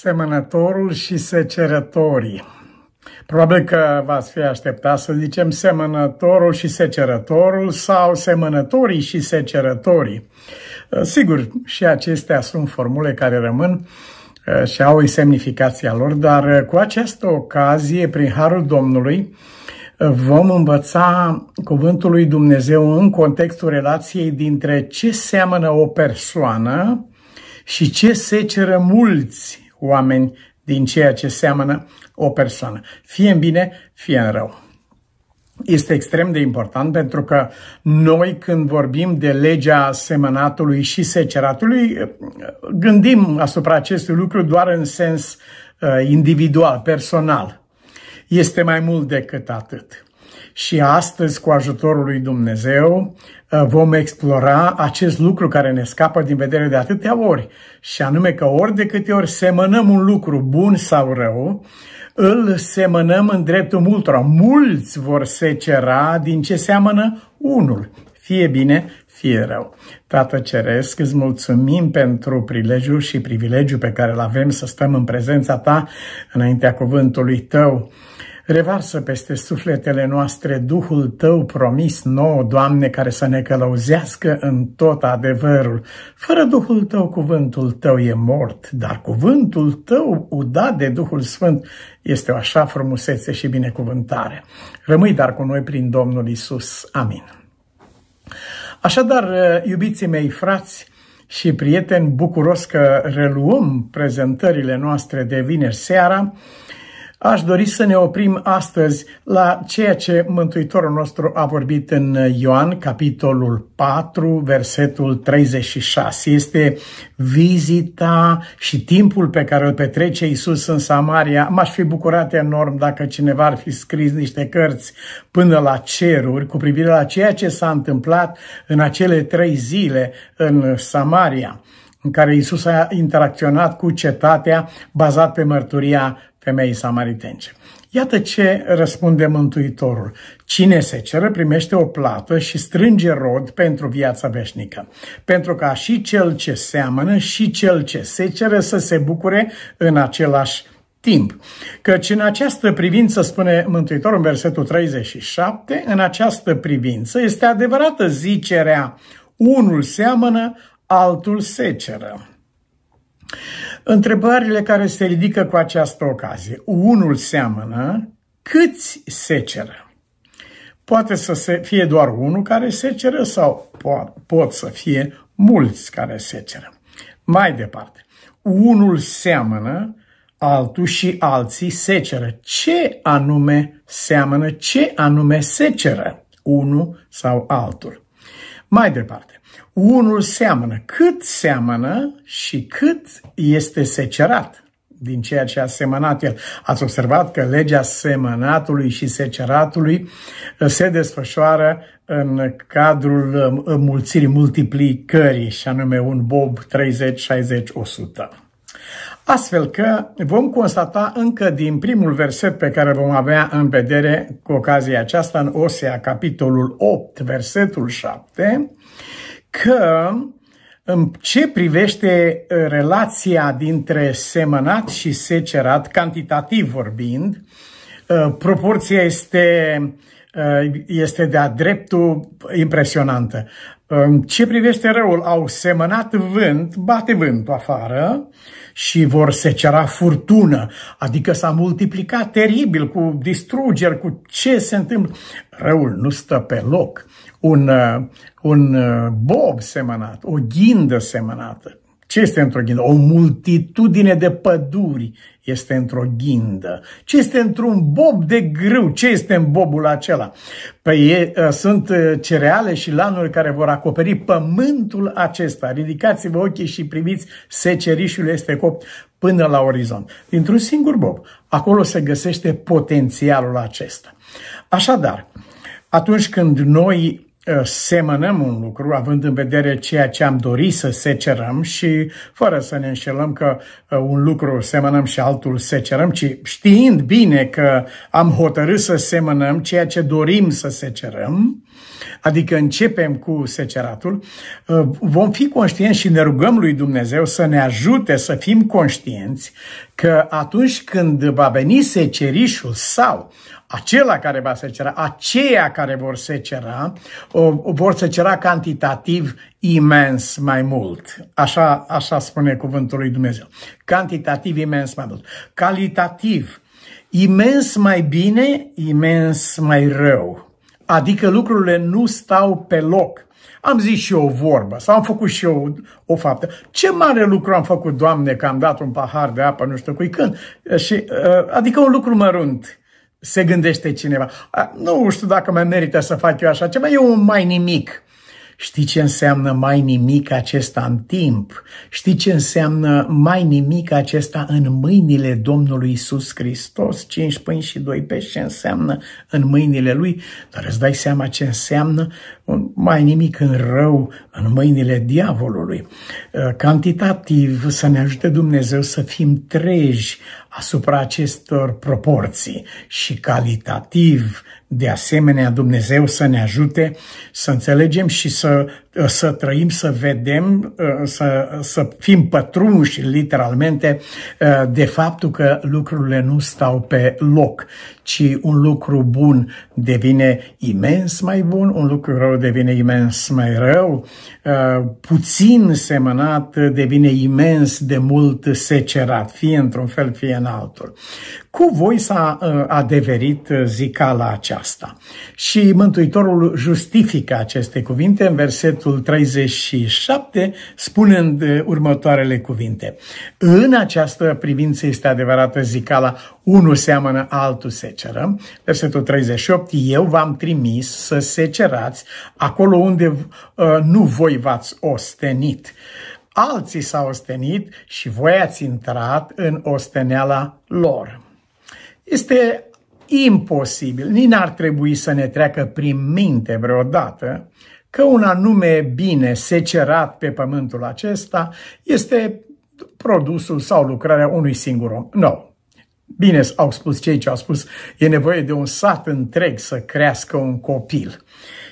Semănătorul și secerătorii. Probabil că v-ați fi așteptat să zicem semănătorul și secerătorul sau semănătorii și secerătorii. Uh, sigur, și acestea sunt formule care rămân uh, și au semnificația lor, dar uh, cu această ocazie, prin harul Domnului, vom învăța cuvântul lui Dumnezeu în contextul relației dintre ce seamănă o persoană și ce seceră mulți oameni din ceea ce seamănă o persoană, fie în bine, fie în rău. Este extrem de important pentru că noi când vorbim de legea semănatului și seceratului, gândim asupra acestui lucru doar în sens uh, individual, personal. Este mai mult decât atât și astăzi, cu ajutorul lui Dumnezeu, uh, vom explora acest lucru care ne scapă din vedere de atâtea ori, și anume că ori de câte ori semănăm un lucru bun sau rău, îl semănăm în dreptul multora. Mulți vor secera din ce seamănă unul, fie bine, fie rău. Tată Ceresc, îți mulțumim pentru prilejul și privilegiul pe care îl avem să stăm în prezența ta, înaintea cuvântului tău. Revarsă peste sufletele noastre Duhul Tău promis nou, Doamne, care să ne călăuzească în tot adevărul. Fără Duhul Tău, cuvântul Tău e mort, dar cuvântul Tău, udat de Duhul Sfânt, este o așa frumusețe și binecuvântare. Rămâi dar cu noi prin Domnul Isus. Amin. Așadar, iubiții mei frați, și prieteni, bucuros că reluăm prezentările noastre de vineri seara Aș dori să ne oprim astăzi la ceea ce Mântuitorul nostru a vorbit în Ioan, capitolul 4, versetul 36. Este vizita și timpul pe care îl petrece Isus în Samaria. M-aș fi bucurat enorm dacă cineva ar fi scris niște cărți până la ceruri cu privire la ceea ce s-a întâmplat în acele trei zile în Samaria în care Isus a interacționat cu cetatea bazat pe mărturia femeii samaritence. Iată ce răspunde Mântuitorul. Cine se ceră primește o plată și strânge rod pentru viața veșnică, pentru ca și cel ce seamănă și cel ce se cere să se bucure în același timp. Căci în această privință, spune Mântuitorul în versetul 37, în această privință este adevărată zicerea, unul seamănă, altul se ceră. Întrebările care se ridică cu această ocazie. Unul seamănă, câți seceră? Poate să fie doar unul care seceră sau pot să fie mulți care seceră. Mai departe, unul seamănă, altul și alții seceră. Ce anume seamănă, ce anume seceră unul sau altul? Mai departe, unul seamănă, cât seamănă și cât este secerat din ceea ce a semănat el. Ați observat că legea semănatului și seceratului uh, se desfășoară în cadrul uh, mulțirii, multiplicării, și anume un bob 30, 60, 100. Astfel că vom constata încă din primul verset pe care vom avea în vedere cu ocazia aceasta în Osea, capitolul 8, versetul 7, că în ce privește uh, relația dintre semănat și secerat, cantitativ vorbind, uh, proporția este, uh, este de-a dreptul impresionantă. În ce privește răul, au semănat vânt, bate vântul afară și vor secera furtună, adică s-a multiplicat teribil cu distrugeri, cu ce se întâmplă. Răul nu stă pe loc un, uh, un uh, bob semănat, o ghindă semănată. Ce este într-o ghindă? O multitudine de păduri este într-o ghindă. Ce este într-un bob de grâu? Ce este în bobul acela? Păi e, uh, sunt cereale și lanuri care vor acoperi pământul acesta. Ridicați-vă ochii și priviți, secerișul este copt până la orizont. Dintr-un singur bob, acolo se găsește potențialul acesta. Așadar, atunci când noi Ă, semănăm un lucru, având în vedere ceea ce am dorit să secerăm și fără să ne înșelăm că ă, un lucru semănăm și altul secerăm, ci știind bine că am hotărât să semănăm ceea ce dorim să secerăm, adică începem cu seceratul, ă, vom fi conștienți și ne rugăm lui Dumnezeu să ne ajute să fim conștienți că atunci când va veni secerișul sau acela care va secera, aceia care vor secera, o, vor secera cantitativ imens mai mult. Așa, așa spune cuvântul lui Dumnezeu. Cantitativ imens mai mult. Calitativ, imens mai bine, imens mai rău. Adică lucrurile nu stau pe loc. Am zis și eu o vorbă sau am făcut și eu o, o faptă. Ce mare lucru am făcut, Doamne, că am dat un pahar de apă nu știu cui când. Și, uh, adică un lucru mărunt se gândește cineva. Nu știu dacă mai merită să fac eu așa ceva, e un mai nimic. Știi ce înseamnă mai nimic acesta în timp? Știi ce înseamnă mai nimic acesta în mâinile Domnului Isus Hristos? Cinci pâini și doi pești, ce înseamnă în mâinile Lui? Dar îți dai seama ce înseamnă mai nimic în rău în mâinile diavolului. Uh, cantitativ să ne ajute Dumnezeu să fim treji asupra acestor proporții și calitativ, de asemenea, Dumnezeu să ne ajute să înțelegem și să Uh, să trăim, să vedem, uh, să, să fim pătrunși literalmente uh, de faptul că lucrurile nu stau pe loc, ci un lucru bun devine imens mai bun, un lucru rău devine imens mai rău, puțin semănat devine imens de mult secerat, fie într-un fel, fie în altul cu voi s-a ă, adeverit ă, zicala aceasta. Și Mântuitorul justifică aceste cuvinte în versetul 37, spunând ă, următoarele cuvinte. În această privință este adevărată zicala, unul seamănă, altul seceră. Versetul 38, eu v-am trimis să secerați acolo unde nu voi v-ați ostenit alții s-au ostenit și voi ați intrat în osteneala lor. Este imposibil, nici n-ar trebui să ne treacă prin minte vreodată că un anume bine secerat pe pământul acesta este produsul sau lucrarea unui singur om. Nu. No. Bine au spus cei ce au spus, e nevoie de un sat întreg să crească un copil.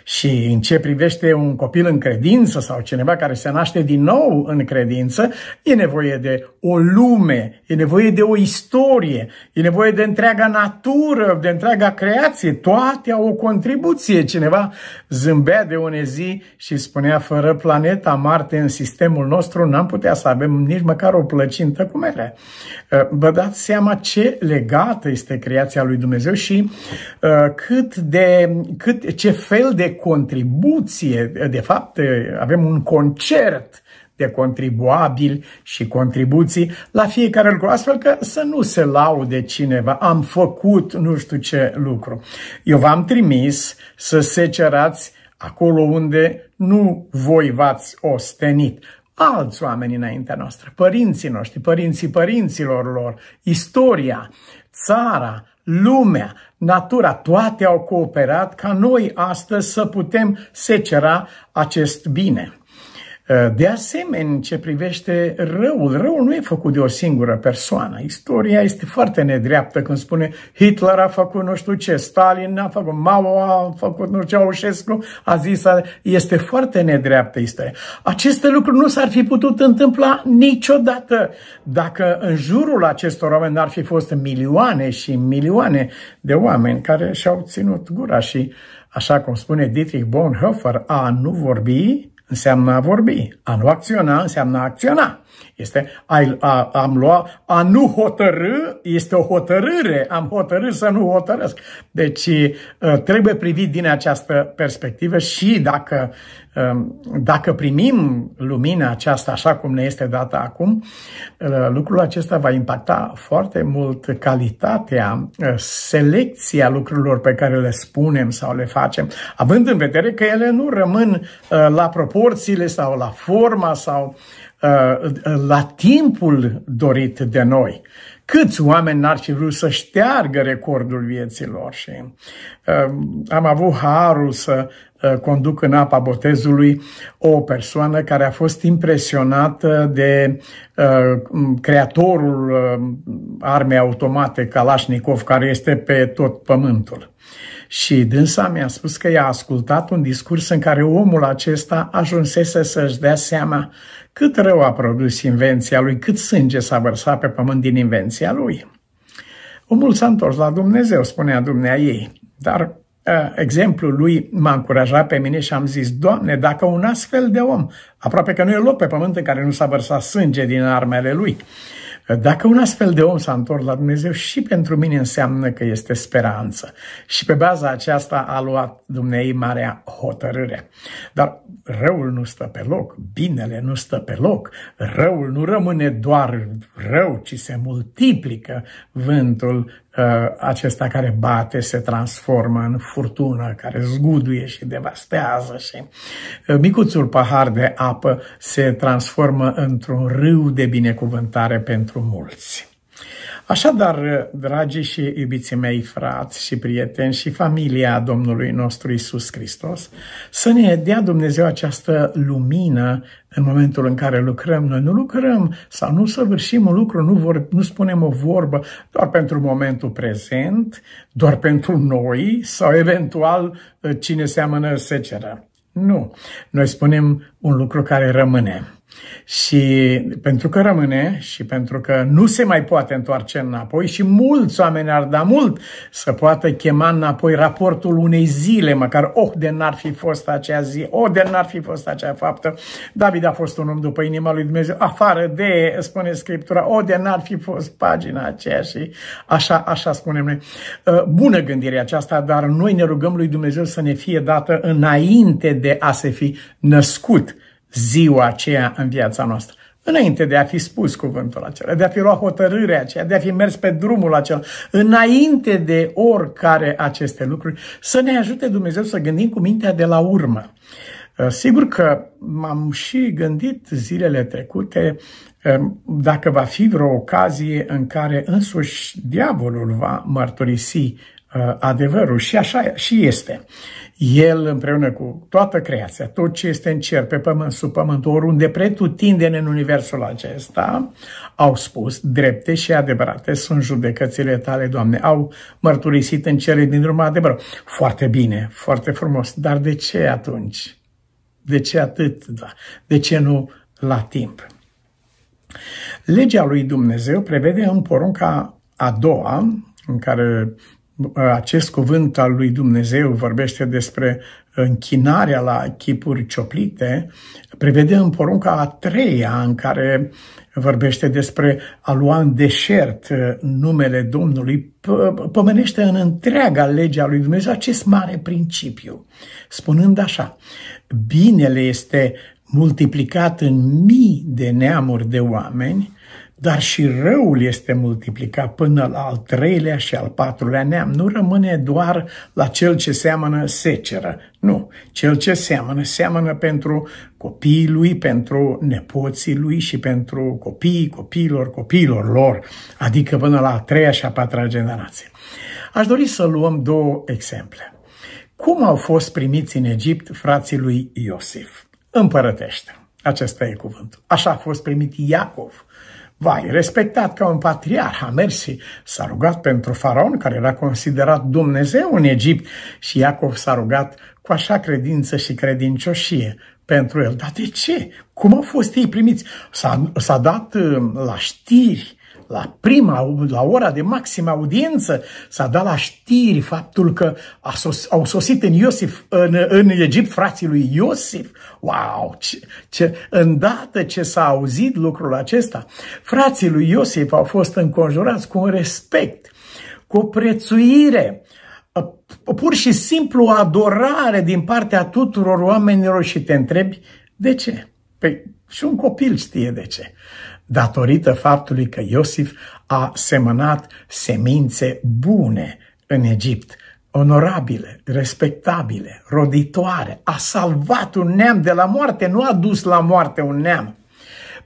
Și în ce privește un copil în credință sau cineva care se naște din nou în credință, e nevoie de o lume, e nevoie de o istorie, e nevoie de întreaga natură, de întreaga creație. Toate au o contribuție. Cineva zâmbea de une zi și spunea, fără planeta Marte în sistemul nostru, n-am putea să avem nici măcar o plăcintă cu mere. Ă, vă dați seama ce legată este creația lui Dumnezeu și ă, cât de, cât, ce fel de contribuție, de fapt avem un concert de contribuabili și contribuții la fiecare lucru, astfel că să nu se laude cineva, am făcut nu știu ce lucru. Eu v-am trimis să secerați acolo unde nu voi v-ați ostenit, alți oameni înaintea noastră, părinții noștri, părinții părinților lor, istoria, țara, lumea, natura, toate au cooperat ca noi astăzi să putem secera acest bine. Eh, de asemenea, în ce privește răul, răul nu e făcut de o singură persoană. Istoria este foarte nedreaptă când spune Hitler a făcut nu știu ce, Stalin a făcut, Mao a făcut nu știu ce, Aușescu a zis, a... este foarte nedreaptă istoria. Aceste lucruri nu s-ar fi putut întâmpla niciodată dacă în jurul acestor oameni n-ar fi fost milioane și milioane de oameni care și-au ținut gura și, așa cum spune Dietrich Bonhoeffer, a nu vorbi înseamnă a vorbi. A nu acționa înseamnă a acționa. Este a, a, am lua, a nu hotărâ este o hotărâre. Am hotărât să nu hotărăsc. Deci ă, trebuie privit din această perspectivă și dacă Ehm, dacă primim lumina aceasta așa cum ne este dată acum, eh, lucrul acesta va impacta foarte mult calitatea, eh, selecția lucrurilor pe care le spunem sau le facem, având în vedere că ele nu rămân eh, la proporțiile sau la forma sau la timpul dorit de noi. Câți oameni n-ar fi vrut să șteargă recordul vieților și uh, am avut harul să Uh, conduc în apa botezului o persoană care a fost impresionată de uh, creatorul uh, armei automate Kalashnikov, care este pe tot pământul. Și dânsa mi-a spus că i-a ascultat un discurs în care omul acesta ajunsese să-și dea seama cât rău a produs invenția lui, cât sânge s-a vărsat pe pământ din invenția lui. Omul s-a întors la Dumnezeu, spunea dumnea ei, dar Eh, exemplul lui m-a încurajat pe mine și am zis, Doamne, dacă un astfel de om, aproape că nu e loc pe pământ în care nu s-a vărsat sânge din armele lui, eh, dacă un astfel de om s-a întors la Dumnezeu și pentru mine înseamnă că este speranță. Și pe baza aceasta a luat Dumnezeu marea hotărâre. Dar răul nu stă pe loc, binele nu stă pe loc, răul nu rămâne doar rău, ci se multiplică vântul Uh, acesta care bate se transformă în furtună, care zguduie și devastează și uh, micuțul pahar de apă se transformă într-un râu de binecuvântare pentru mulți. Așadar, dragi și iubiții mei frați și prieteni și familia Domnului nostru Isus Hristos, să ne dea Dumnezeu această lumină în momentul în care lucrăm. Noi nu lucrăm sau nu săvârșim un lucru, nu, vor, nu spunem o vorbă doar pentru momentul prezent, doar pentru noi sau eventual cine seamănă seceră. Nu. Noi spunem un lucru care rămâne. Și pentru că rămâne și pentru că nu se mai poate întoarce înapoi și mulți oameni ar da mult să poată chema înapoi raportul unei zile, măcar oh, de n-ar fi fost acea zi, oh, de n-ar fi fost acea faptă. David a fost un om după inima lui Dumnezeu, afară de, spune Scriptura, oh, de n-ar fi fost pagina aceea și așa, așa spunem noi. Uh, bună gândire aceasta, dar noi ne rugăm lui Dumnezeu să ne fie dată înainte de a se fi născut ziua aceea în viața noastră. Înainte de a fi spus cuvântul acela, de a fi luat hotărârea aceea, de a fi mers pe drumul acela, înainte de oricare aceste lucruri, să ne ajute Dumnezeu să gândim cu mintea de la urmă. Uh, sigur că m-am și gândit zilele trecute uh, dacă va fi vreo ocazie în care însuși diavolul va mărturisi Uh, adevărul și așa și este. El împreună cu toată creația, tot ce este în cer, pe pământ, sub pământ, oriunde pretutindeni în universul acesta, au spus, drepte și adevărate sunt judecățile tale, Doamne, au mărturisit în cele din urmă adevărul. Foarte bine, foarte frumos, dar de ce atunci? De ce atât? Da? De ce nu la timp? Legea lui Dumnezeu prevede în porunca a doua, în care acest cuvânt al lui Dumnezeu vorbește despre închinarea la chipuri cioplite, prevede în porunca a treia în care vorbește despre a lua în deșert uh, numele Domnului, pomenește în întreaga lege a lui Dumnezeu acest mare principiu, spunând așa, binele este multiplicat în mii de neamuri de oameni, dar și răul este multiplicat până la al treilea și al patrulea neam. Nu rămâne doar la cel ce seamănă seceră, nu. Cel ce seamănă, seamănă pentru copiii lui, pentru nepoții lui și pentru copiii copiilor, copiilor lor, adică până la a treia și a patra generație. Aș dori să luăm două exemple. Cum au fost primiți în Egipt frații lui Iosif? Împărătește. Acesta e cuvântul. Așa a fost primit Iacov Vai, respectat ca un patriarh, a mers și s-a rugat pentru faraon, care era considerat Dumnezeu în Egipt, și Iacov s-a rugat cu așa credință și credincioșie pentru el. Dar de ce? Cum au fost ei primiți? S-a, s-a dat uh, la știri la prima, la ora de maximă audiență, s-a dat la știri faptul că sos, au sosit în, Iosif, în, în Egipt frații lui Iosif. Wow! Ce, ce, îndată ce s-a auzit lucrul acesta, frații lui Iosif au fost înconjurați cu un respect, cu o prețuire, pur și simplu adorare din partea tuturor oamenilor și te întrebi de ce? Păi și un copil știe de ce datorită faptului că Iosif a semănat semințe bune în Egipt, onorabile, respectabile, roditoare, a salvat un neam de la moarte, nu a dus la moarte un neam.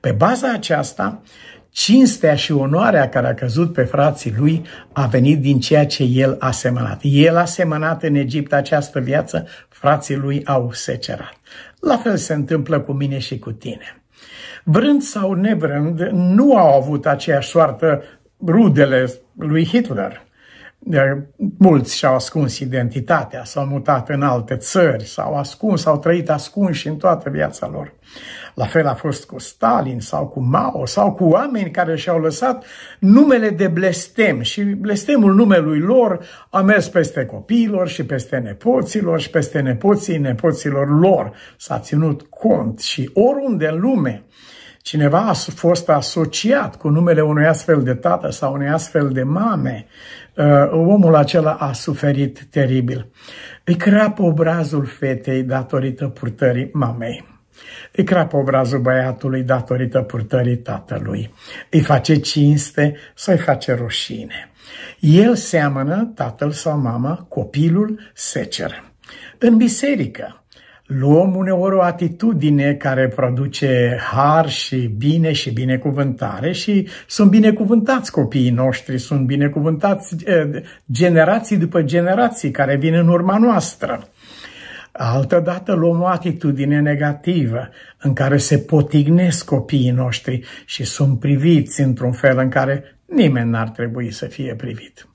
Pe baza aceasta, cinstea și onoarea care a căzut pe frații lui a venit din ceea ce el a semănat. El a semănat în Egipt această viață, frații lui au secerat. La fel se întâmplă cu mine și cu tine. Vrând sau nevrând, nu au avut aceeași soartă rudele lui Hitler. Iar mulți și-au ascuns identitatea, s-au mutat în alte țări, s-au ascuns, au trăit ascunși în toată viața lor. La fel a fost cu Stalin sau cu Mao sau cu oameni care și-au lăsat numele de blestem și blestemul numelui lor a mers peste copiilor și peste nepoților și peste nepoții nepoților lor. S-a ținut cont și oriunde în lume cineva a fost asociat cu numele unui astfel de tată sau unei astfel de mame, uh, omul acela a suferit teribil. Îi crapă obrazul fetei datorită purtării mamei. Îi crapă obrazul băiatului datorită purtării tatălui. Îi face cinste sau i face roșine. El seamănă, tatăl sau mama, copilul seceră. În biserică, luăm uneori o atitudine care produce har și bine și binecuvântare și sunt binecuvântați copiii noștri, sunt binecuvântați eh, generații după generații care vin în urma noastră. Altădată luăm o atitudine negativă în care se potignesc copiii noștri și sunt priviți într-un fel în care nimeni n-ar trebui să fie privit.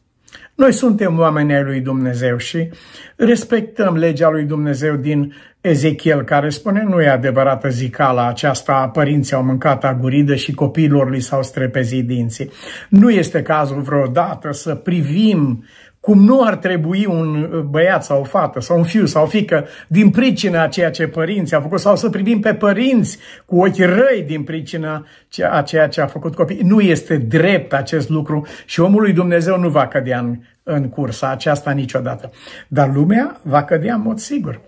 Noi suntem oameni ai lui Dumnezeu și respectăm legea lui Dumnezeu din Ezechiel care spune nu e adevărată zicala aceasta, părinții au mâncat aguridă și copiilor li s-au strepezit dinții. Nu este cazul vreodată să privim cum nu ar trebui un uh, băiat sau o fată sau un fiu sau o fică din pricina a ceea ce părinții au făcut sau să privim pe părinți cu ochi răi din pricina a ceea ce a făcut copii. Nu este drept acest lucru și omul lui Dumnezeu nu va cădea în în cursa aceasta niciodată. Dar lumea va cădea în mod sigur.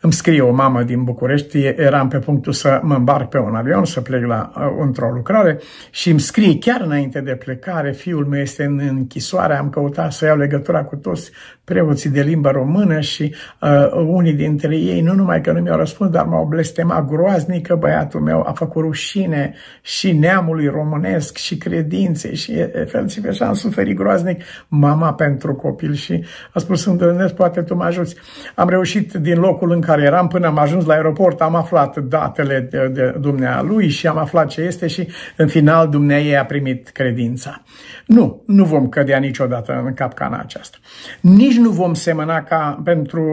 Îmi scrie o mamă din București, eram pe punctul să mă îmbarc pe un avion, să plec la, uh, într-o lucrare și îmi scrie chiar înainte de plecare, fiul meu este în închisoare, am căutat să iau legătura cu toți preoții de limba română și uh, uh, unii dintre ei nu numai că nu mi-au răspuns, dar m-au blestemat groaznic că băiatul meu a făcut rușine și neamului românesc și credințe și fel și așa am suferit groaznic mama pentru copil și a spus îndrăznesc, poate tu mă ajuți. Am reușit din locul în care eram până am ajuns la aeroport, am aflat datele de, de dumnealui și am aflat ce este și în final dumneai a primit credința. Nu, nu vom cădea niciodată în capcana aceasta. Nici nici nu vom semăna ca pentru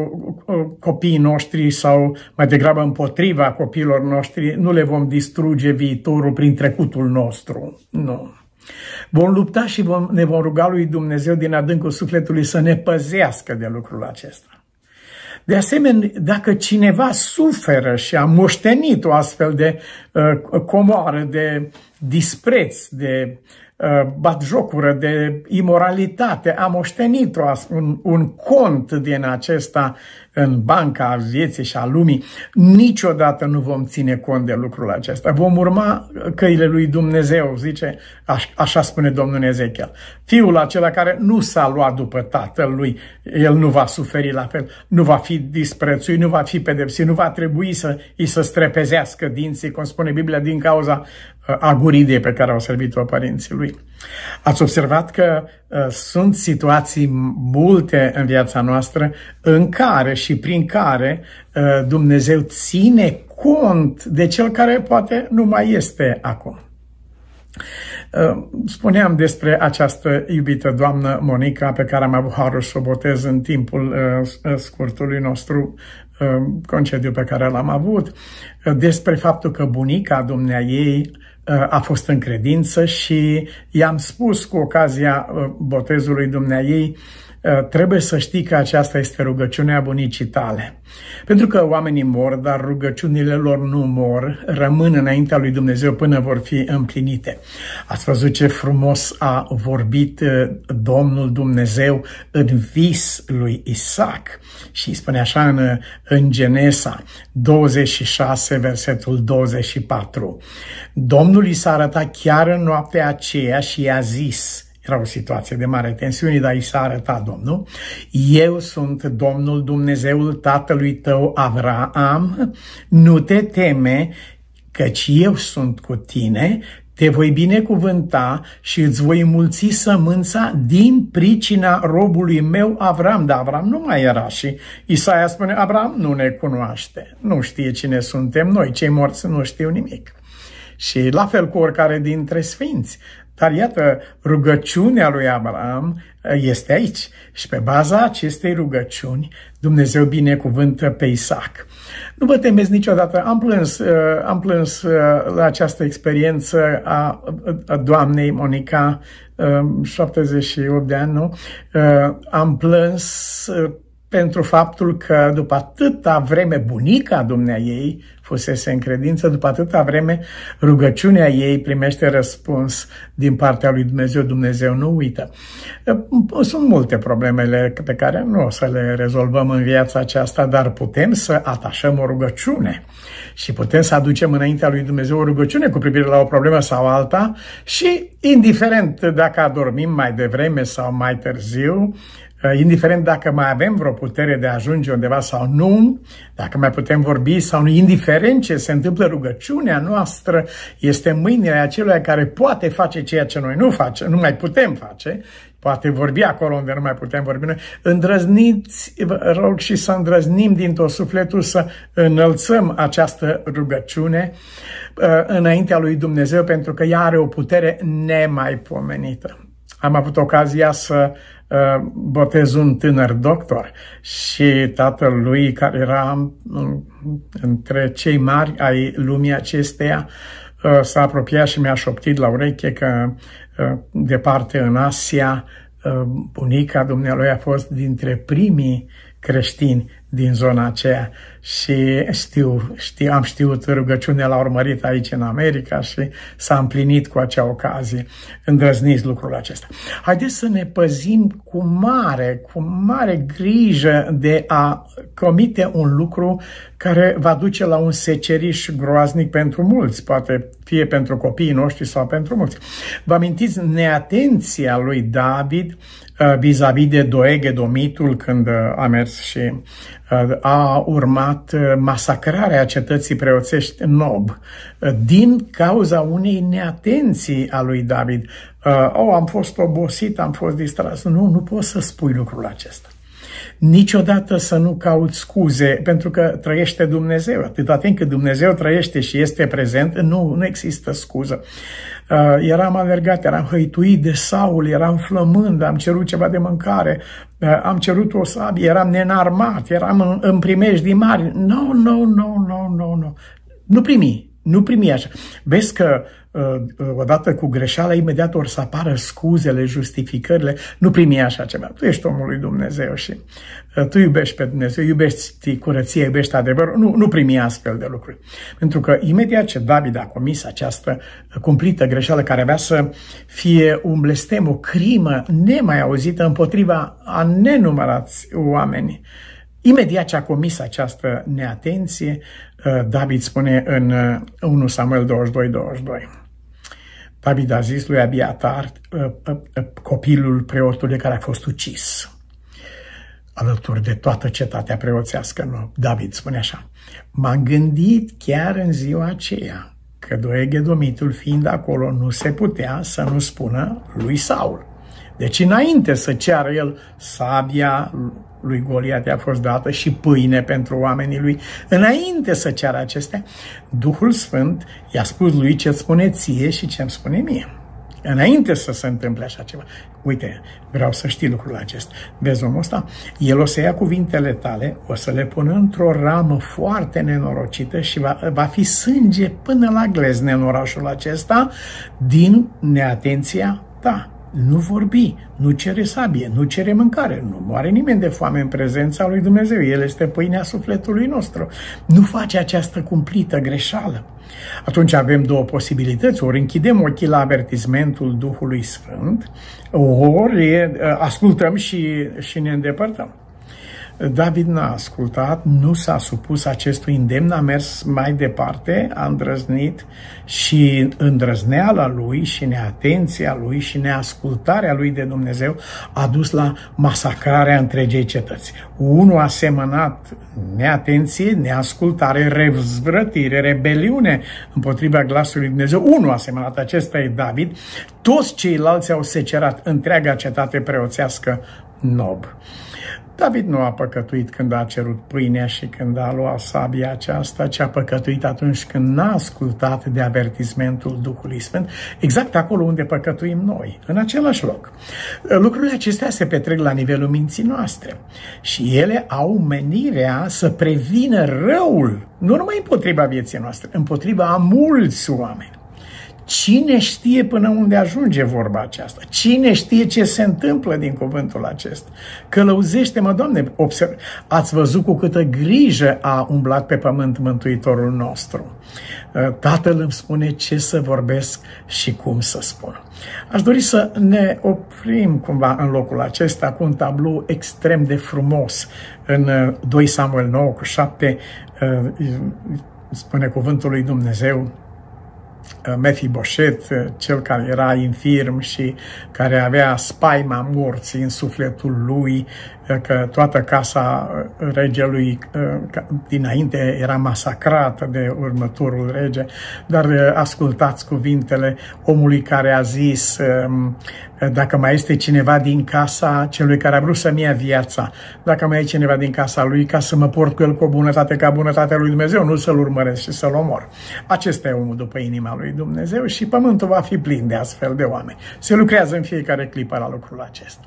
uh, copiii noștri sau mai degrabă împotriva copiilor noștri, nu le vom distruge viitorul prin trecutul nostru. Nu. Vom lupta și vom, ne vom ruga lui Dumnezeu din adâncul sufletului să ne păzească de lucrul acesta. De asemenea, dacă cineva suferă și a moștenit o astfel de uh, comoară, de dispreț, de Uh, jocură de imoralitate. A moștenit un, un cont din acesta în banca a vieții și a lumii. Niciodată nu vom ține cont de lucrul acesta. Vom urma căile lui Dumnezeu, zice, așa spune Domnul Ezechiel. Fiul acela care nu s-a luat după tatăl lui, el nu va suferi la fel, nu va fi disprețuit, nu va fi pedepsit, nu va trebui să îi să strepezească dinții, cum spune Biblia, din cauza aguride pe care au servit-o părinții lui. Ați observat că uh, sunt situații multe în viața noastră în care și prin care uh, Dumnezeu ține cont de cel care poate nu mai este acum. Uh, spuneam despre această iubită doamnă Monica pe care am avut harul să o botez în timpul uh, uh, scurtului nostru concediu pe care l-am avut, despre faptul că bunica dumnea ei a fost în credință și i-am spus cu ocazia uh, botezului dumneai Eh, trebuie să știi că aceasta este rugăciunea bunicii tale. Pentru că oamenii mor, dar rugăciunile lor nu mor, rămân înaintea lui Dumnezeu până vor fi împlinite. Ați văzut ce frumos a vorbit eh, Domnul Dumnezeu în vis lui Isaac și îi spune așa în, în Genesa 26, versetul 24. Domnul i s-a arătat chiar în noaptea aceea și i-a zis – era o situație de mare tensiune, dar i s-a arătat Domnul. Eu sunt Domnul Dumnezeul tatălui tău, Avraam. Nu te teme, căci eu sunt cu tine, te voi binecuvânta și îți voi mulți sămânța din pricina robului meu Avram. Dar Avram nu mai era și Isaia spune, Avram nu ne cunoaște, nu știe cine suntem noi, cei morți nu știu nimic. Și la fel cu oricare dintre sfinți, dar iată, rugăciunea lui Abraham uh, este aici și pe baza acestei rugăciuni Dumnezeu binecuvântă pe Isaac. Nu vă temeți niciodată, am plâns, uh, am plâns uh, la această experiență a, doamnei Monica, 78 um, de ani, nu? Am plâns pentru faptul că după atâta vreme bunica dumnea ei fusese în credință, după atâta vreme rugăciunea ei primește răspuns din partea lui Dumnezeu, Dumnezeu nu uită. Ă, sunt multe problemele pe care nu o să le rezolvăm în viața aceasta, dar putem să atașăm o rugăciune și putem să aducem înaintea lui Dumnezeu o rugăciune cu privire la o problemă sau alta și, indiferent dacă adormim mai devreme sau mai târziu, Uh, indiferent dacă mai avem vreo putere de a ajunge undeva sau nu, dacă mai putem vorbi sau nu, indiferent ce se întâmplă, rugăciunea noastră este mâinile acelui care poate face ceea ce noi nu facem, nu mai putem face, poate vorbi acolo unde nu mai putem vorbi noi, îndrăzniți, vă rog și să îndrăznim din tot sufletul să înălțăm această rugăciune uh, înaintea lui Dumnezeu, pentru că ea are o putere nemaipomenită. Am avut ocazia să botez un tânăr doctor și tatăl lui, care era mm, între cei mari ai lumii acesteia, ă, s-a apropiat și mi-a șoptit la ureche că ă, departe în Asia ă, bunica dumnealui a fost dintre primii creștini din zona aceea și știu, știu, am știut rugăciunea l-a urmărit aici în America și s-a împlinit cu acea ocazie. Îndrăzniți lucrul acesta. Haideți să ne păzim cu mare, cu mare grijă de a comite un lucru care va duce la un seceriș groaznic pentru mulți, poate fie pentru copiii noștri sau pentru mulți. Vă amintiți, neatenția lui David Uh, vis-a-vis de Doeghe Domitul când uh, a mers și uh, a urmat masacrarea cetății preoțești Nob din cauza unei neatenții a lui David. Oh, am fost obosit, am fost distras. Nu, nu poți să spui lucrul acesta niciodată să nu cauți scuze, pentru că trăiește Dumnezeu. Atâta timp cât Dumnezeu trăiește și este prezent, nu, nu există scuză. Uh, eram alergat, eram hăituit de Saul, eram flămând, am cerut ceva de mâncare, uh, am cerut o sabie, eram nenarmat, eram în, în din mari. No, no, no, no, no, no. Nu primi, nu primi așa. Vezi că uh, Uh, uh, odată cu greșeala, imediat or să apară scuzele, justificările, nu primi așa ceva. Tu ești omul lui Dumnezeu și uh, tu iubești pe Dumnezeu, iubești curăția, iubești adevărul, nu, nu primi astfel de lucruri. Pentru că imediat ce David a comis această cumplită greșeală care avea să fie un blestem, o crimă nemai auzită împotriva a nenumărați oameni, Imediat ce a comis această neatenție, David spune în 1 Samuel 22, 22. David a zis lui Abiatar, ă, ă, ă, copilul preotului care a fost ucis alături de toată cetatea preoțească. Nu, David spune așa, m-am gândit chiar în ziua aceea că Domitul fiind acolo nu se putea să nu spună lui Saul. Deci înainte să ceară el sabia lui Goliat i-a fost dată și pâine pentru oamenii lui. Înainte să ceară acestea, Duhul Sfânt i-a spus lui ce spune ție și ce îmi spune mie. Înainte să se întâmple așa ceva. Uite, vreau să știi lucrul acesta. Vezi omul ăsta? El o să ia cuvintele tale, o să le pună într-o ramă foarte nenorocită și va, va fi sânge până la glezne în orașul acesta din neatenția ta nu vorbi, nu cere sabie, nu cere mâncare, nu moare nimeni de foame în prezența lui Dumnezeu, El este pâinea sufletului nostru. Nu face această cumplită greșeală. Atunci avem două posibilități, ori închidem ochii la avertizmentul Duhului Sfânt, ori eh, ascultăm și, și ne îndepărtăm. David n-a ascultat, nu s-a supus acestui îndemn, a mers mai departe, a îndrăznit și îndrăzneala lui și neatenția lui și neascultarea lui de Dumnezeu a dus la masacrarea întregei cetăți. Unul a semănat neatenție, neascultare, răzvrătire, rebeliune împotriva glasului lui Dumnezeu. Unul a semănat, acesta e David. Toți ceilalți au secerat întreaga cetate preoțească nob. David nu a păcătuit când a cerut pâinea și când a luat sabia aceasta, ci a păcătuit atunci când n-a ascultat de avertismentul Duhului Sfânt, exact acolo unde păcătuim noi, în același loc. Lucrurile acestea se petrec la nivelul minții noastre și ele au menirea să prevină răul, nu numai împotriva vieții noastre, împotriva a mulți oameni. Cine știe până unde ajunge vorba aceasta? Cine știe ce se întâmplă din cuvântul acesta? Călăuzește-mă, Doamne, observ, ați văzut cu câtă grijă a umblat pe pământ Mântuitorul nostru. Uh, Tatăl îmi spune ce să vorbesc și cum să spun. Aș dori să ne oprim cumva în locul acesta cu un tablou extrem de frumos în 2 uh, Samuel 9 cu 7 uh, spune cuvântul lui Dumnezeu Eh, Mefiboset, eh, cel care era infirm și care avea spaima morții în sufletul lui că toată casa uh, regelui uh, dinainte era masacrată de următorul rege, dar uh, ascultați cuvintele omului care a zis um, dacă mai este cineva din casa celui care a vrut să-mi ia viața, dacă mai e cineva din casa lui ca să mă port cu el cu o bunătate ca bunătatea lui Dumnezeu, nu să-l urmăresc și să-l omor. Acesta e omul după inima lui Dumnezeu și pământul va fi plin de astfel de oameni. Se lucrează în fiecare clipă la lucrul acesta.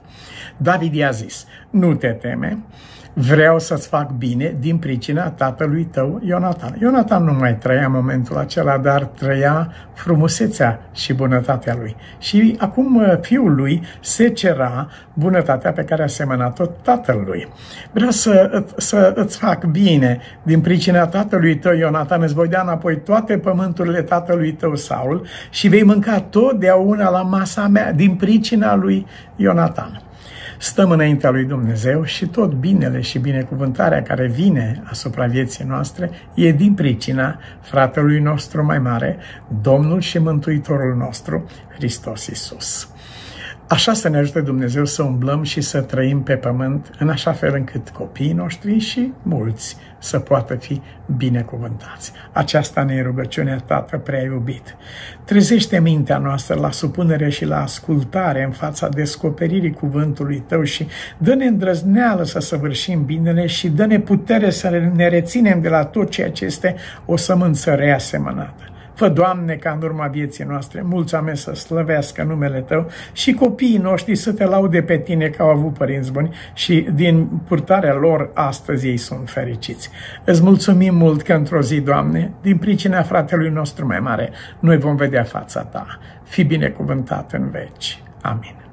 David i-a zis, nu nu te teme, vreau să-ți fac bine din pricina tatălui tău, Ionatan. Ionatan nu mai trăia momentul acela, dar trăia frumusețea și bunătatea lui. Și acum uh, fiul lui se cera bunătatea pe care a semănat-o tatălui. Vreau să, să îți fac bine din pricina tatălui tău, Ionatan, îți voi da înapoi toate pământurile tatălui tău, Saul, și vei mânca totdeauna la masa mea din pricina lui Ionatan stăm înaintea lui Dumnezeu și tot binele și binecuvântarea care vine asupra vieții noastre e din pricina fratelui nostru mai mare, Domnul și Mântuitorul nostru, Hristos Isus. Așa să ne ajute Dumnezeu să umblăm și să trăim pe pământ în așa fel încât copiii noștri și mulți să poată fi binecuvântați. Aceasta ne e rugăciunea Tată prea iubit. Trezește mintea noastră la supunere și la ascultare în fața descoperirii cuvântului Tău și dă-ne îndrăzneală să săvârșim binele și dă-ne putere să ne reținem de la tot ceea ce este o sămânță reasemănată. Fă, Doamne, ca în urma vieții noastre, mulți oameni să slăvească numele Tău și copiii noștri să te laude pe Tine că au avut părinți buni și din purtarea lor astăzi ei sunt fericiți. Îți mulțumim mult că într-o zi, Doamne, din pricina fratelui nostru mai mare, noi vom vedea fața Ta. Fi binecuvântat în veci. Amin.